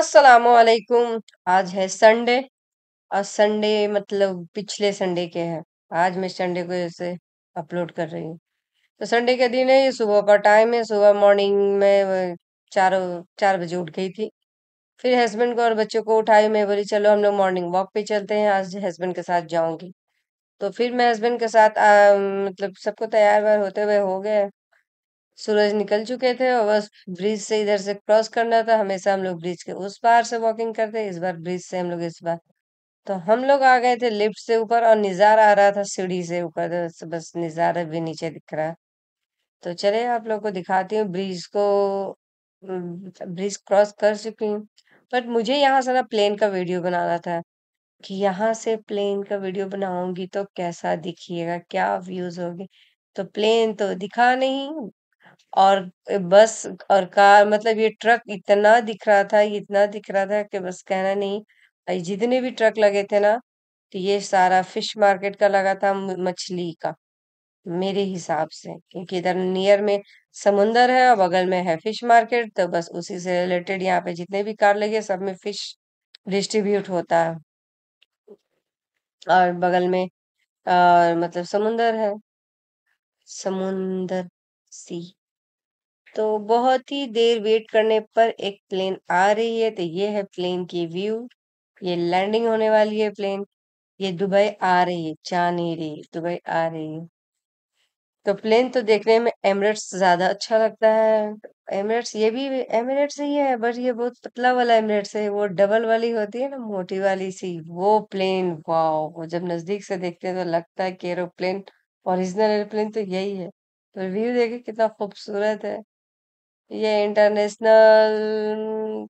असलम आज है संडे और संडे मतलब पिछले संडे के है आज मैं संडे को जैसे अपलोड कर रही हूँ तो संडे के दिन है ये सुबह का टाइम है सुबह मॉर्निंग में चार चार बजे उठ गई थी फिर हस्बैंड को और बच्चों को उठाई मैं बोली चलो हम लोग मॉर्निंग वॉक पे चलते हैं आज हस्बैंड के साथ जाऊंगी तो फिर मैं हस्बैंड के साथ आ, मतलब सबको तैयार व्यार होते हुए हो गए सूरज निकल चुके थे और बस ब्रिज से इधर से क्रॉस करना था हमेशा हम लोग ब्रिज के उस पार से वॉकिंग करते इस बार ब्रिज से हम लोग इस बार तो हम लोग आ गए थे लिफ्ट से ऊपर और निजार आ रहा था सीढ़ी से ऊपर तो बस निज़ारा भी नीचे दिख रहा तो चले आप लोग को दिखाती हूँ ब्रिज को ब्रिज क्रॉस कर चुकी हूँ बट मुझे यहाँ से ना प्लेन का वीडियो बनाना था कि यहाँ से प्लेन का वीडियो बनाऊंगी तो कैसा दिखिएगा क्या व्यूज होगी तो प्लेन तो दिखा नहीं और बस और कार मतलब ये ट्रक इतना दिख रहा था इतना दिख रहा था कि बस कहना नहीं जितने भी ट्रक लगे थे ना तो ये सारा फिश मार्केट का लगा था मछली का मेरे हिसाब से क्योंकि इधर नियर में समुंदर है और बगल में है फिश मार्केट तो बस उसी से रिलेटेड यहाँ पे जितने भी कार लगे सब में फिश डिस्ट्रीब्यूट होता है और बगल में आ, मतलब समुंदर है समुंदर सी तो बहुत ही देर वेट करने पर एक प्लेन आ रही है तो ये है प्लेन की व्यू ये लैंडिंग होने वाली है प्लेन ये दुबई आ रही है जा नहीं रही दुबई आ रही है तो प्लेन तो देखने में एमरेट्स ज्यादा अच्छा लगता है एमरेट्स ये भी एमरेट्स ही है बट ये बहुत पतला वाला एमरेट्स है वो डबल वाली होती है ना मोटी वाली सी वो प्लेन वाओ वो जब नजदीक से देखते हैं तो लगता है कि एरोप्लेन ओरिजिनल एरोप्लेन तो यही है तो व्यू देखे कितना खूबसूरत है ये इंटरनेशनल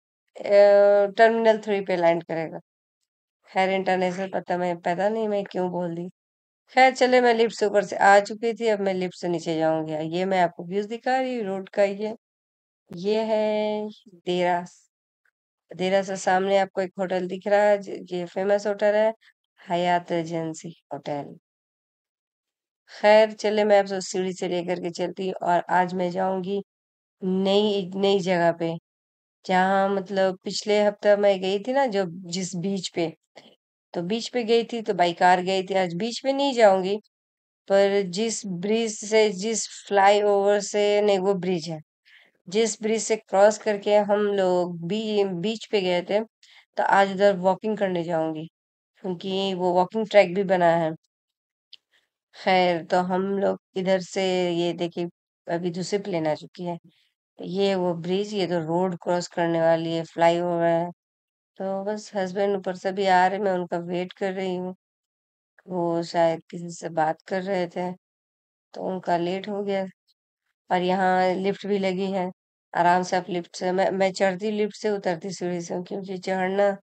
टर्मिनल थ्री पे लैंड करेगा खैर इंटरनेशनल पता मैं पता नहीं मैं क्यों बोल दी खैर चले मैं लिफ्ट से ऊपर से आ चुकी थी अब मैं लिफ्ट से नीचे जाऊंगी ये मैं आपको व्यूज दिखा रही हूँ रोड का ये ये है देरा देरास से सामने आपको एक होटल दिख रहा है ये फेमस होटल है हयात एजेंसी होटल खैर चले मैं आपसे सीढ़ी से लेकर के चलती और आज मैं जाऊंगी नई नई जगह पे, जहाँ मतलब पिछले हफ्ता मैं गई थी ना जो जिस बीच पे, तो बीच पे गई थी तो बाई कार गई थी, आज बीच पे नहीं जाऊंगी पर जिस ब्रिज से जिस फ्लाईओवर से नहीं वो ब्रिज है, जिस ब्रिज से क्रॉस करके हम लोग बी बीच पे गए थे, तो आज उधर वॉकिंग करने जाऊंगी क्योंकि वो वॉकिंग ट्रैक भी बना है। खैर, तो हम लोग इधर से ये देखिए अभी दूसरी प्लेन आ चुकी है। ये वो ब्रिज ये तो रोड क्रॉस करने वाली है फ्लाई ओवर है तो बस हस्बैंड ऊपर से भी आ रहे मैं उनका वेट कर रही हूँ वो शायद किसी से बात कर रहे थे तो उनका लेट हो गया और यहाँ लिफ्ट भी लगी है आराम से आप लिफ्ट से मैं मैं चढ़ती लिफ्ट से उतरती सीढ़ी से क्योंकि चढ़ना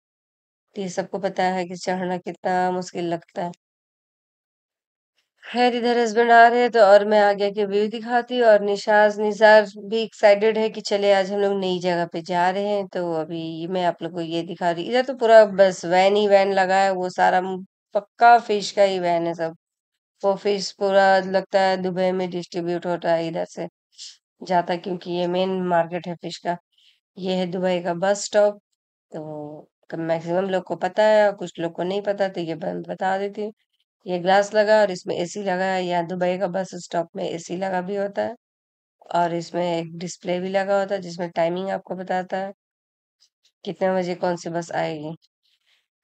ये सबको पता है कि चढ़ना कितना मुश्किल लगता है खैर इधर हस्बैंड आ रहे हैं तो और मैं आगे के व्यू दिखाती हूँ और निशाज निजार भी एक्साइटेड है कि चले आज हम लोग नई जगह पे जा रहे हैं तो अभी मैं आप लोग को ये दिखा रही इधर तो पूरा बस वैन ही वैन लगा है वो सारा पक्का फिश का ही वैन है सब वो फिश पूरा लगता है दुबई में डिस्ट्रीब्यूट होता है इधर से जाता क्योंकि ये मेन मार्केट है फिश का ये है दुबई का बस स्टॉप तो मैक्सिमम लोग को पता है कुछ लोग को नहीं पता तो ये बता देती हूँ ये ग्लास लगा और इसमें एसी लगा है यहाँ दुबई का बस स्टॉप में एसी लगा भी होता है और इसमें एक डिस्प्ले भी लगा होता है जिसमें टाइमिंग आपको बताता है कितने बजे कौन सी बस आएगी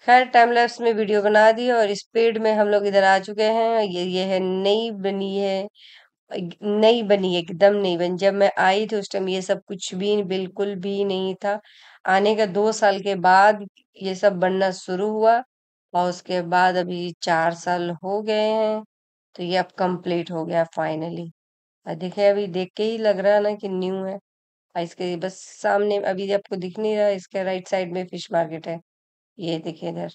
खैर टाइम लैब्स में वीडियो बना दी और स्पीड में हम लोग इधर आ चुके हैं ये ये है नई बनी है नई बनी एकदम नहीं बनी जब मैं आई थी उस टाइम ये सब कुछ भी बिल्कुल भी नहीं था आने का दो साल के बाद ये सब बनना शुरू हुआ और उसके बाद अभी चार साल हो गए हैं तो ये अब कंप्लीट हो गया फाइनली और अभी देख के ही लग रहा है ना कि न्यू है और इसके बस सामने अभी आपको दिख नहीं रहा इसके राइट साइड में फिश मार्केट है ये देखे इधर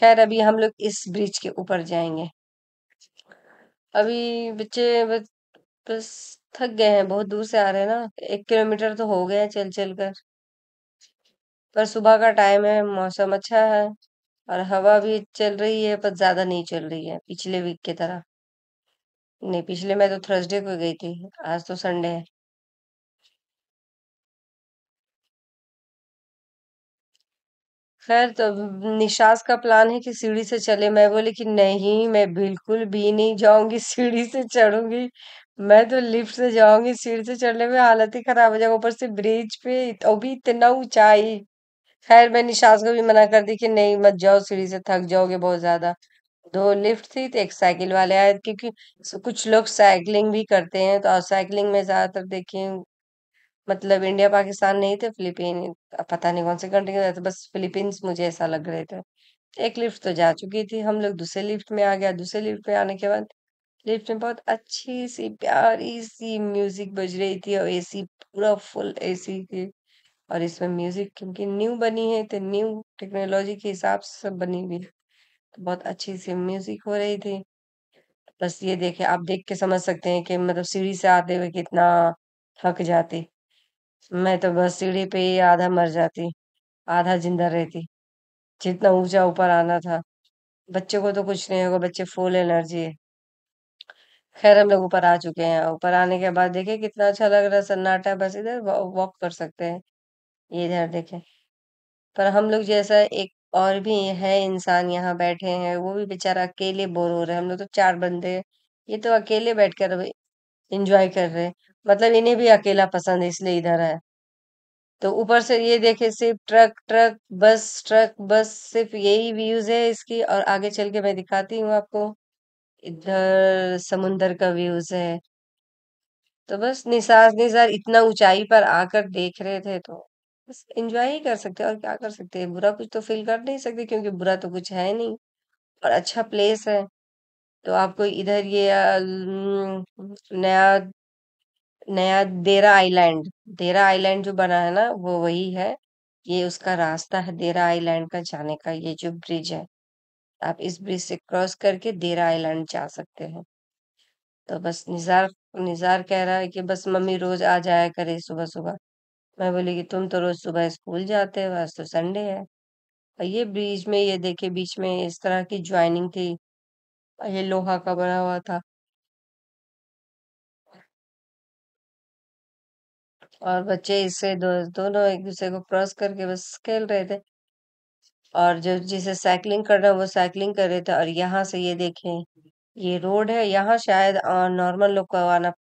खैर अभी हम लोग इस ब्रिज के ऊपर जाएंगे अभी बच्चे बस, बस थक गए हैं बहुत दूर से आ रहे हैं ना एक किलोमीटर तो हो गया चल चल कर पर सुबह का टाइम है मौसम अच्छा है और हवा भी चल रही है पर ज्यादा नहीं चल रही है पिछले वीक की तरह नहीं पिछले मैं तो थर्सडे को गई थी आज तो संडे है खैर तो निशास का प्लान है कि सीढ़ी से चले मैं बोली कि नहीं मैं बिल्कुल भी नहीं जाऊंगी सीढ़ी से चढ़ूंगी मैं तो लिफ्ट से जाऊंगी सीढ़ी से चढ़ने में हालत ही खराब हो जाएगा ऊपर से ब्रिज पे तो भी इतना ऊंचाई खैर मैंने सास को भी मना कर दी कि नहीं मत जाओ सीढ़ी से थक जाओगे बहुत ज्यादा दो लिफ्ट थी तो एक साइकिल वाले आए क्योंकि कुछ लोग साइकिलिंग भी करते हैं तो साइकिलिंग में ज्यादातर देखिए मतलब इंडिया पाकिस्तान नहीं थे फिलीपीन पता नहीं कौन से कंट्री के थे बस फिलीपींस मुझे ऐसा लग रहे थे एक लिफ्ट तो जा चुकी थी हम लोग दूसरे लिफ्ट में आ गया दूसरे लिफ्ट में आने के बाद लिफ्ट में बहुत अच्छी सी प्यारी सी म्यूजिक बज रही थी और एसी पूरा फुल एसी थी और इसमें म्यूजिक क्योंकि न्यू बनी है तो न्यू टेक्नोलॉजी के हिसाब से सब बनी हुई है तो बहुत अच्छी सी म्यूजिक हो रही थी बस ये देखे आप देख के समझ सकते हैं कि मतलब सीढ़ी से आते हुए कितना थक जाती मैं तो बस सीढ़ी पे ही आधा मर जाती आधा जिंदा रहती जितना ऊंचा ऊपर आना था बच्चे को तो कुछ नहीं होगा बच्चे फुल एनर्जी है खैर हम लोग ऊपर आ चुके हैं ऊपर आने के बाद देखे कितना अच्छा लग रहा है सन्नाटा बस इधर वॉक कर सकते हैं इधर देखें पर हम लोग जैसा एक और भी है इंसान यहाँ बैठे हैं वो भी बेचारा अकेले बोर हो रहे हैं हम लोग तो चार बंदे ये तो अकेले बैठकर एंजॉय कर रहे हैं मतलब इन्हें भी अकेला पसंद है इसलिए इधर है तो ऊपर से ये देखे सिर्फ truck truck bus truck bus सिर्फ यही व्यूज है इसकी और आगे चल के मैं दिखाती हूँ आपको इधर समुन्दर का व्यूज है तो बस निसार निसार इतना ऊंचाई पर आकर देख रहे थे तो बस एंजॉय ही कर सकते हैं और क्या कर सकते हैं बुरा कुछ तो फील कर नहीं सकते क्योंकि बुरा तो कुछ है नहीं और अच्छा प्लेस है तो आपको इधर ये नया नया देरा आइलैंड देरा आइलैंड जो बना है ना वो वही है ये उसका रास्ता है देरा आइलैंड का जाने का ये जो ब्रिज है आप इस ब्रिज से क्रॉस करके देरा आइलैंड जा सकते हैं तो बस निजार निजार कह रहा है कि बस मम्मी रोज आ जाया करे सुबह सुबह मैं बोली कि तुम तो रोज सुबह स्कूल जाते हो आज तो संडे है और ये ब्रिज में ये देखे बीच में इस तरह की ज्वाइनिंग थी और ये लोहा का बना हुआ था और बच्चे इससे दो, दोनों एक दूसरे को क्रॉस करके बस खेल रहे थे और जो जिसे साइकिलिंग करना वो साइकिलिंग कर रहे थे और यहाँ से ये देखे ये रोड है यहाँ शायद नॉर्मल लोग को आना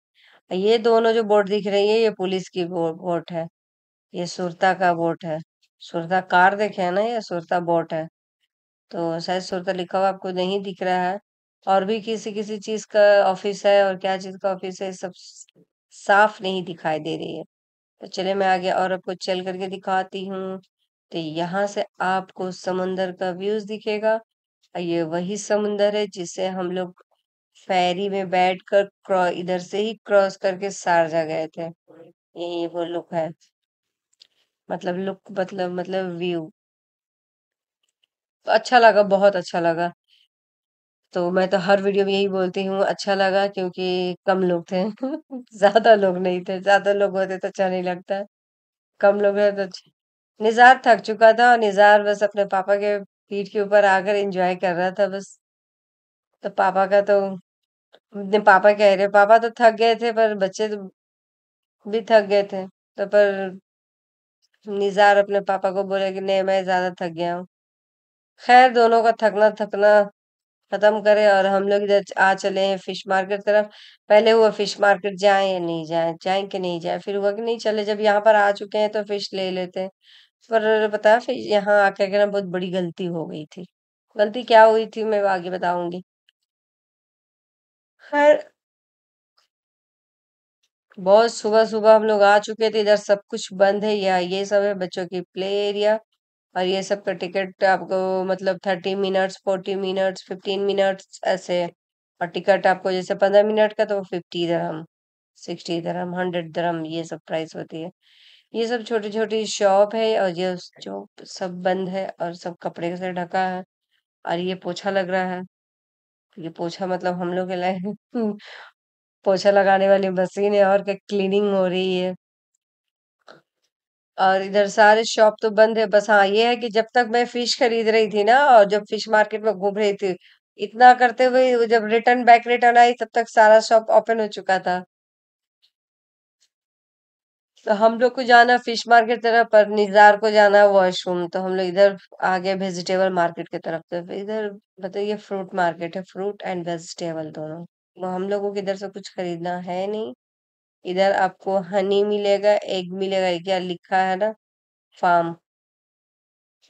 ये दोनों जो बोट दिख रही है ये पुलिस की बोट है ये सुरता का बोट है सुरता कार देखे है ना ये सुरता बोट है तो शायद सुरता लिखा हुआ आपको नहीं दिख रहा है और भी किसी किसी चीज का ऑफिस है और क्या चीज का ऑफिस है सब साफ नहीं दिखाई दे रही है तो चले मैं आगे और आपको चल करके दिखाती हूँ तो यहाँ से आपको समुन्दर का व्यूज दिखेगा ये वही समुन्दर है जिसे हम लोग फेरी में बैठकर कर इधर से ही क्रॉस करके सारजा गए थे यही वो लुक है मतलब लुक मतलब मतलब व्यू तो अच्छा लगा बहुत अच्छा लगा तो मैं तो हर वीडियो में यही बोलती हूँ अच्छा लगा क्योंकि कम लोग थे ज्यादा लोग नहीं थे ज्यादा लोग होते तो अच्छा नहीं लगता कम लोग हैं तो निजार थक चुका था और निजार बस अपने पापा के पीठ के ऊपर आकर एंजॉय कर रहा था बस तो पापा का तो अपने पापा कह रहे पापा तो थक गए थे पर बच्चे तो भी थक गए थे तो पर निजार अपने पापा को बोले कि नहीं मैं ज्यादा थक गया हूँ खैर दोनों का थकना थकना खत्म करे और हम लोग इधर आ चले हैं फिश मार्केट तरफ पहले हुआ फिश मार्केट जाए या नहीं जाए जाए कि नहीं जाए फिर हुआ कि नहीं चले जब यहाँ पर आ चुके हैं तो फिश ले लेते हैं पर बताया फिर यहाँ आके कहना ना बहुत बड़ी गलती हो गई थी गलती क्या हुई थी मैं आगे बताऊंगी खैर बहुत सुबह सुबह हम लोग आ चुके थे इधर सब कुछ बंद है या ये सब है बच्चों की प्ले एरिया और ये सब का टिकट आपको मतलब thirty minutes forty minutes fifteen minutes ऐसे और टिकट आपको जैसे पंद्रह मिनट का तो फिफ्टी धर्म सिक्सटी धर्म हंड्रेड धर्म ये सब प्राइस होती है ये सब छोटी छोटी शॉप है और ये जो सब बंद है और सब कपड़े से ढका है और ये पोछा लग रहा है ये पोछा मतलब हम लोग के लिए पोछा लगाने वाली मशीन है और क्या क्लीनिंग हो रही है और इधर सारे शॉप तो बंद है बस हाँ ये है कि जब तक मैं फिश खरीद रही थी ना और जब फिश मार्केट में घूम रही थी इतना करते हुए जब रिटर्न बैक रिटर्न आई तब तक सारा शॉप ओपन हो चुका था तो हम लोग को जाना फिश मार्केट तरफ पर निजार को जाना वॉशरूम तो हम लोग इधर आ गए वेजिटेबल मार्केट की तरफ तो इधर बताइए ये फ्रूट मार्केट है फ्रूट एंड वेजिटेबल दोनों तो हम लोगों के इधर से कुछ खरीदना है नहीं इधर आपको हनी मिलेगा एग मिलेगा क्या लिखा है ना फार्म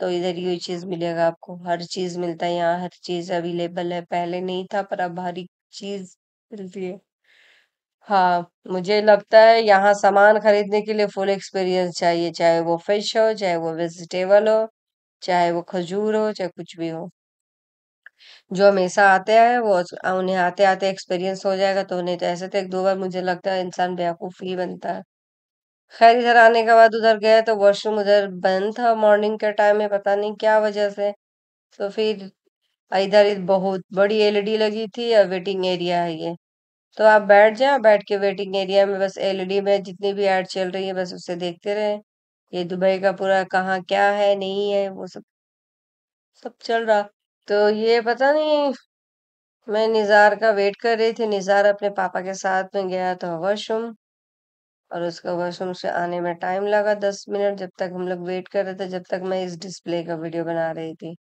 तो इधर ये चीज मिलेगा आपको हर चीज मिलता है यहाँ हर चीज अवेलेबल है पहले नहीं था पर अब हर एक चीज मिलती है हाँ मुझे लगता है यहाँ सामान खरीदने के लिए फुल एक्सपीरियंस चाहिए चाहे वो फिश हो चाहे वो वेजिटेबल हो चाहे वो खजूर हो चाहे कुछ भी हो जो हमेशा आते हैं वो उन्हें आते आते एक्सपीरियंस हो जाएगा तो नहीं तो ऐसे तो एक दो बार मुझे लगता है इंसान बेवकूफ़ ही बनता है खैर इधर आने के बाद उधर गए तो वॉशरूम उधर बंद था मॉर्निंग के टाइम में पता नहीं क्या वजह से तो फिर इधर बहुत बड़ी एलईडी e लगी थी और वेटिंग एरिया है ये तो आप बैठ जाए बैठ के वेटिंग एरिया में बस एलईडी e में जितनी भी एड चल रही है बस उसे देखते रहे ये दुबई का पूरा कहाँ क्या है नहीं है वो सब सब चल रहा तो ये पता नहीं मैं निज़ार का वेट कर रही थी निज़ार अपने पापा के साथ में गया था वॉशरूम और उसको वॉशरूम से आने में टाइम लगा दस मिनट जब तक हम लोग वेट कर रहे थे जब तक मैं इस डिस्प्ले का वीडियो बना रही थी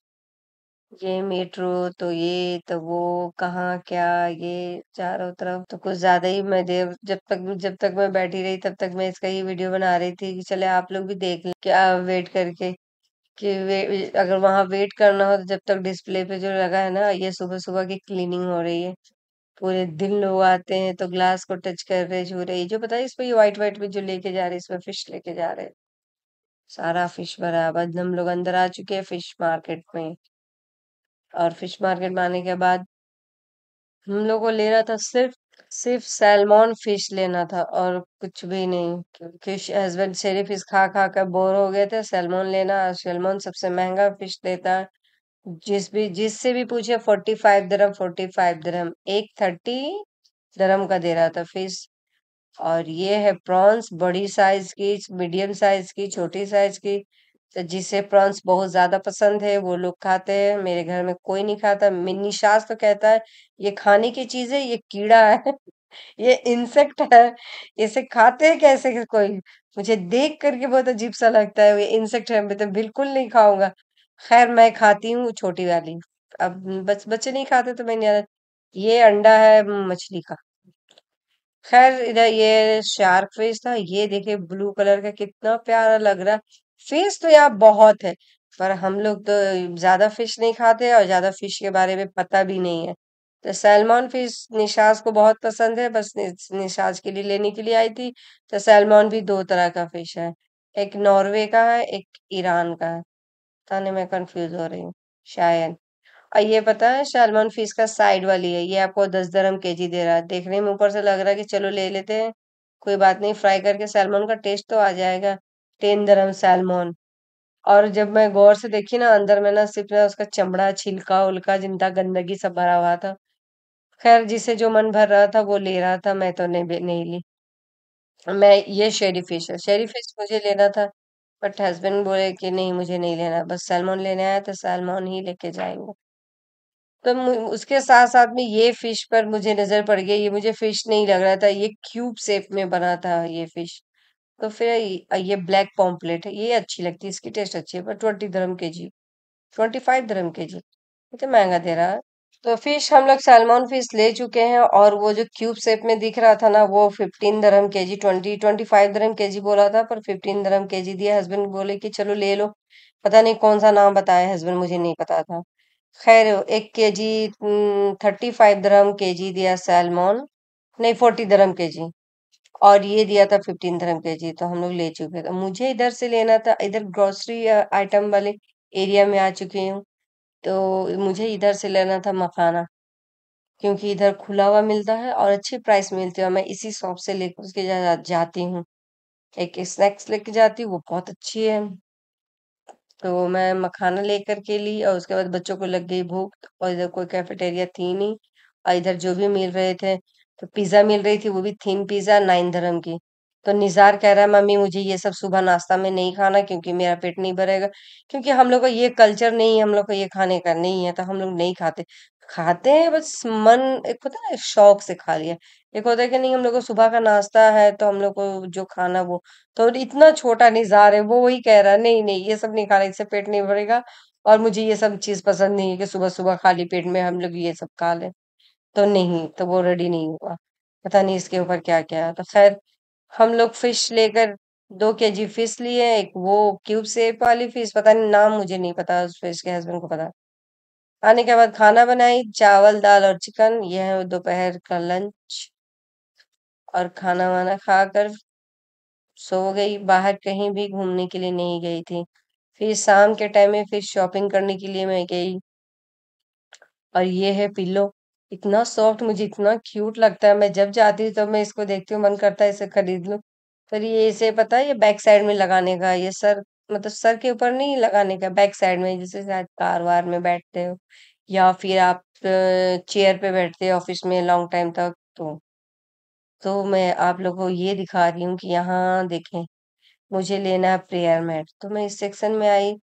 ये मेट्रो तो ये तो वो कहाँ क्या ये चारों तरफ तो कुछ ज़्यादा ही मैं देर जब तक जब तक मैं बैठी रही तब तक मैं इसका ही वीडियो बना रही थी कि चले आप लोग भी देख लें क्या वेट करके कि वे अगर वहां वेट करना हो तो जब तक डिस्प्ले पे जो लगा है ना ये सुबह-सुबह की क्लीनिंग हो रही है। पूरे दिन लोग आते हैं तो ग्लास को टच कर रहे, छू रहे। जो पता है इसमें ये व्हाइट-व्हाइट में जो लेके जा रहे हैं इसमें फिश लेके जा रहे है सारा फिश भरा हम लोग अंदर आ चुके हैं फिश मार्केट में। और फिश मार्केट में आने के बाद हम लोग को ले रहा था सिर्फ़ सिर्फ़ सैलमोन फ़िश लेना था और कुछ भी नहीं क्योंकि हस्बैंड सारी फ़िश खा खा कर बोर हो गए थे सैलमोन लेना और सबसे महंगा फ़िश देता है जिस भी जिससे भी पूछे फोर्टी फाइव दरम फोर्टी फाइव दरम एक थर्टी दरम का दे रहा था फ़िश और ये है प्रॉन्स बड़ी साइज़ की मीडियम साइज़ की छोटी साइज़ की तो जिसे प्रॉन्स बहुत ज़्यादा पसंद है वो लोग खाते हैं मेरे घर में कोई नहीं खाता मिन्नी तो कहता है ये खाने की चीज़ है ये कीड़ा है ये इंसेक्ट है इसे खाते है कैसे कोई मुझे देख करके बहुत अजीब सा लगता है ये इंसेक्ट है मैं तो बिल्कुल नहीं खाऊंगा खैर मैं खाती हूँ छोटी वाली अब बच बच्चे नहीं खाते तो मैं ये अंडा है मछली का खैर इधर ये शार्क फिश था ये देखे ब्लू कलर का कितना प्यारा लग रहा फिश तो यार बहुत है, पर हम लोग तो ज़्यादा फिश नहीं खाते और ज़्यादा फिश के बारे में पता भी नहीं है। तो सैलमॉन फिश निशाज़ को बहुत पसंद है, बस निशाज़ के लिए लेने के लिए आई थी। तो सैलमॉन भी दो तरह का फिश है, एक नॉर्वे का है, एक ईरान का है। ताने मैं कंफ्यूज हो रही हूँ, शायद। और ये पता है सैलमॉन फिश का साइड वाली है, ये आपको दरम के जी दे रहा है। देखने में ऊपर से लग रहा है कि चलो ले लेते हैं, कोई बात नहीं फ्राई करके सैलमॉन का टेस्ट तो आ जाएगा। टेन दरम सैलमोन और जब मैं गौर से देखी ना अंदर में ना सिर्फ ना उसका चमड़ा छिलका उल्का जिंदा गंदगी सब भरा हुआ था खैर जिसे जो मन भर रहा था वो ले रहा था मैं तो नहीं नहीं ली मैं ये शेरी फिश है शेरी फिश मुझे लेना था बट हस्बैंड बोले कि नहीं मुझे नहीं लेना बस सैलमोन लेने आया तो सैलमोन ही लेके जाएंगे तो उसके साथ साथ में ये फिश पर मुझे नजर पड़ गई ये मुझे फिश नहीं लग रहा था ये क्यूब शेप में बना था ये फिश तो फिर ये ब्लैक पॉम्पलेट है ये अच्छी लगती है इसकी टेस्ट अच्छी है पर ट्वेंटी धर्म के जी ट्वेंटी फाइव धर्म के जी इतना महंगा दे रहा है तो फिश हम लोग सैलमोन फिश ले चुके हैं और वो जो क्यूब शेप में दिख रहा था ना वो फिफ्टीन धर्म के जी ट्वेंटी ट्वेंटी फाइव धर्म के जी बोला था पर फिफ्टीन धर्म के जी दिया हस्बैंड बोले कि चलो ले लो पता नहीं कौन सा नाम बताया हस्बैंड मुझे नहीं पता था खैर एक के जी थर्टी फाइव धर्म के जी दिया सैलमोन नहीं फोर्टी धर्म के जी और ये दिया था फिफ्टीन धर्म के जी तो हम लोग ले चुके थे तो मुझे इधर से लेना था इधर ग्रोसरी आइटम वाले एरिया में आ चुकी हूँ तो मुझे इधर से लेना था मखाना क्योंकि इधर खुला हुआ मिलता है और अच्छी प्राइस मिलती है मैं इसी शॉप से लेकर उसके जा, जाती हूँ एक स्नैक्स लेके जाती हूँ वो बहुत अच्छी है तो मैं मखाना लेकर के ली और उसके बाद बच्चों को लग गई भूख और इधर कोई कैफेटेरिया थी नहीं और इधर जो भी मिल रहे थे तो पिज्जा मिल रही थी वो भी थीम पिज्जा नाइन धर्म की तो निजार कह रहा है मम्मी मुझे ये सब सुबह नाश्ता में नहीं खाना क्योंकि मेरा पेट नहीं भरेगा क्योंकि हम लोग का ये कल्चर नहीं है हम लोग को ये खाने का नहीं है तो हम लोग नहीं खाते खाते हैं बस मन एक होता है ना शौक से खा लिया एक होता है कि नहीं हम लोग को सुबह का नाश्ता है तो हम लोग को जो खाना वो तो इतना छोटा निजार है वो वही कह रहा है नहीं नहीं ये सब नहीं खाना इससे पेट नहीं भरेगा और मुझे ये सब चीज पसंद नहीं है कि सुबह सुबह खाली पेट में हम लोग ये सब खा लें तो नहीं तो वो रेडी नहीं हुआ पता नहीं इसके ऊपर क्या क्या तो खैर हम लोग फिश लेकर दो के जी फिश लिए एक वो क्यूब सेप वाली फिश पता नहीं नाम मुझे नहीं पता उस फिश के हस्बैंड को पता आने के बाद खाना बनाई चावल दाल और चिकन यह है दोपहर का लंच और खाना वाना खाकर सो गई बाहर कहीं भी घूमने के लिए नहीं गई थी फिर शाम के टाइम में फिर शॉपिंग करने के लिए मैं गई और ये है पिल्लो इतना सॉफ्ट मुझे इतना क्यूट लगता है मैं जब जाती हूँ तब मैं इसको देखती हूँ मन करता है इसे खरीद लूँ फिर ये इसे पता है ये बैक साइड में लगाने का ये सर मतलब सर के ऊपर नहीं लगाने का बैक साइड में जैसे शायद कार वार में बैठते हो या फिर आप चेयर पे बैठते हो ऑफिस में लॉन्ग टाइम तक तो तो मैं आप लोगों को ये दिखा रही हूँ कि यहाँ देखें मुझे लेना है प्रेयर मैट तो मैं इस सेक्शन में आई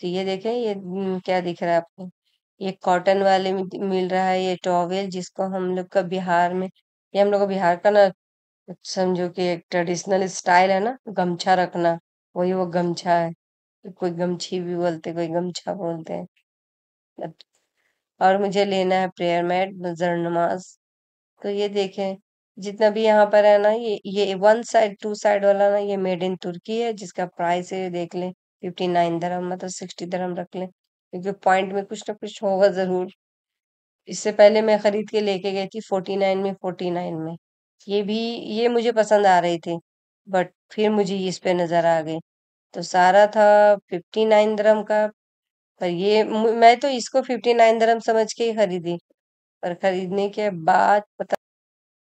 तो ये देखें ये हम्म, क्या दिख रहा है आपको ये कॉटन वाले मिल रहा है ये टॉवेल जिसको हम लोग का बिहार में ये हम लोग का बिहार का ना समझो कि एक ट्रेडिशनल स्टाइल है ना गमछा रखना वही वो गमछा है कोई गमछी भी बोलते कोई गमछा बोलते हैं और मुझे लेना है प्रेयर मैट नजर नमाज तो ये देखें जितना भी यहाँ पर है ना ये ये वन साइड टू साइड वाला ना ये मेड इन तुर्की है जिसका प्राइस है देख लें फिफ्टी नाइन धर्म मतलब सिक्सटी धर्म रख लें क्योंकि पॉइंट में कुछ ना कुछ होगा ज़रूर। इससे पहले मैं खरीद के लेके गई थी फोर्टी नाइन में फोर्टी नाइन में। ये भी ये मुझे पसंद आ रही थी, बट फिर मुझे इस पे नज़र आ गई। तो सारा था फिफ्टी नाइन दरम का, पर ये मैं तो इसको फिफ्टी नाइन दरम समझ के ही खरीदी। पर खरीदने के बाद पता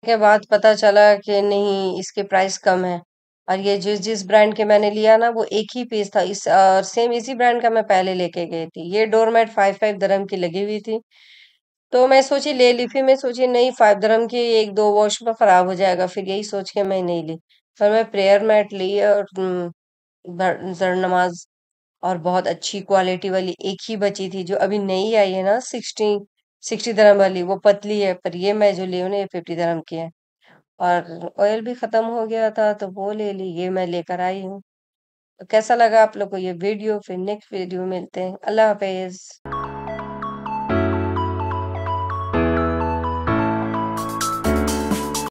के बाद पता चला कि नहीं इसके प्राइस कम है। और ये जिस जिस ब्रांड के मैंने लिया ना वो एक ही पीस था इस और सेम इसी ब्रांड का मैं पहले लेके गई थी ये डोरमेट फाइव फाइव धर्म की लगी हुई थी तो मैं सोची ले ली फिर मैं सोची नहीं फाइव धर्म की एक दो वॉश में ख़राब हो जाएगा फिर यही सोच के मैं नहीं ली फिर मैं प्रेयर मैट ली और हम्म, जर नमाज और बहुत अच्छी क्वालिटी वाली एक ही बची थी जो अभी नई आई है ना सिक्सटी सिक्सटी धर्म वाली वो पतली है पर ये मैं जो ली हूँ ना ये फिफ्टी धर्म की है और ऑयल भी ख़त्म हो गया था तो वो ले ली ये मैं लेकर आई हूँ तो कैसा लगा आप लोग को ये वीडियो फिर नेक्स्ट वीडियो मिलते हैं अल्लाह हाफिज़